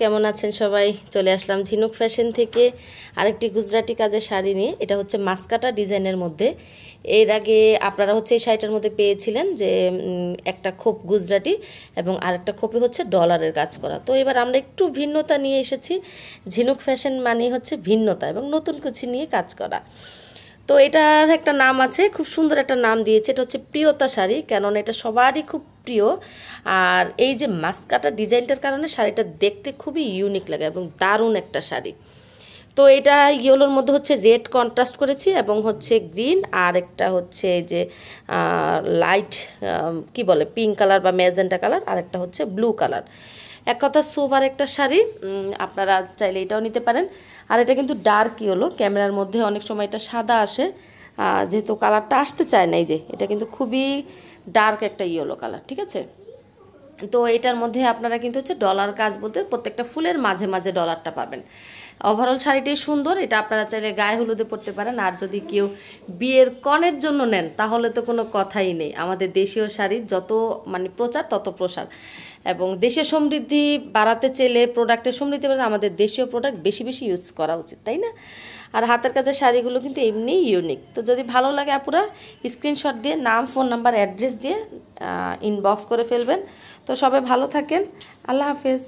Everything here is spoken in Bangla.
কেমন আছেন সবাই চলে আসলাম ঝিনুক ফ্যাশন থেকে আরেকটি গুজরাটি কাজের শাড়ি নিয়ে এটা হচ্ছে মাস্কাটা ডিজাইনের মধ্যে এর আগে আপনারা হচ্ছে এই শাড়িটার মধ্যে পেয়েছিলেন যে একটা খোপ গুজরাটি এবং আরেকটা খোপে হচ্ছে ডলারের কাজ করা তো এবার আমরা একটু ভিন্নতা নিয়ে এসেছি ঝিনুক ফ্যাশন মানে হচ্ছে ভিন্নতা এবং নতুন কিছু নিয়ে কাজ করা তো এটার একটা নাম আছে খুব সুন্দর একটা নাম দিয়েছে এটা হচ্ছে প্রিয়তা শাড়ি কেননা এটা সবারই খুব প্রিয় আর এই যে মাস্কাটা ডিজাইনটার কারণে শাড়িটা দেখতে খুবই ইউনিক লাগে এবং দারুণ একটা শাড়ি তো এটা ইয়েলোর মধ্যে হচ্ছে রেড কন্ট্রাস্ট করেছি এবং হচ্ছে গ্রিন আর একটা হচ্ছে যে লাইট কি বলে পিঙ্ক কালার বা ম্যাজেন্টা কালার আর একটা হচ্ছে ব্লু কালার এক কথা সোভার একটা শাড়ি আপনারা চাইলে এটাও নিতে পারেন আর এটা কিন্তু ডার্কই হলো ক্যামেরার মধ্যে অনেক সময় এটা সাদা আসে যেহেতু কালারটা আসতে চায় নাই যে এটা কিন্তু খুবই ডার্ক একটা ইয়েলো কালার ঠিক আছে তো এটার মধ্যে আপনারা কিন্তু হচ্ছে ডলার কাজ বলতে প্রত্যেকটা ফুলের মাঝে মাঝে ডলারটা পাবেন ওভারঅল শাড়িটি সুন্দর এটা আপনারা চাইলে গায়ে হলুদে পরতে পারেন আর যদি কেউ বিয়ের কনের জন্য নেন তাহলে তো কোনো কথাই নেই আমাদের দেশীয় শাড়ির যত মানে প্রচার তত প্রসার এবং দেশীয় সমৃদ্ধি বাড়াতে চাইলে প্রোডাক্টের সমৃদ্ধি বাড়াতে আমাদের দেশীয় প্রোডাক্ট বেশি বেশি ইউজ করা উচিত তাই না আর হাতের কাজের শাড়িগুলো কিন্তু এমনিই ইউনিক তো যদি ভালো লাগে আপুরা স্ক্রিনশট দিয়ে নাম ফোন নাম্বার অ্যাড্রেস দিয়ে ইনবক্স করে ফেলবেন তো সবাই ভালো থাকেন আল্লাহ হাফেজ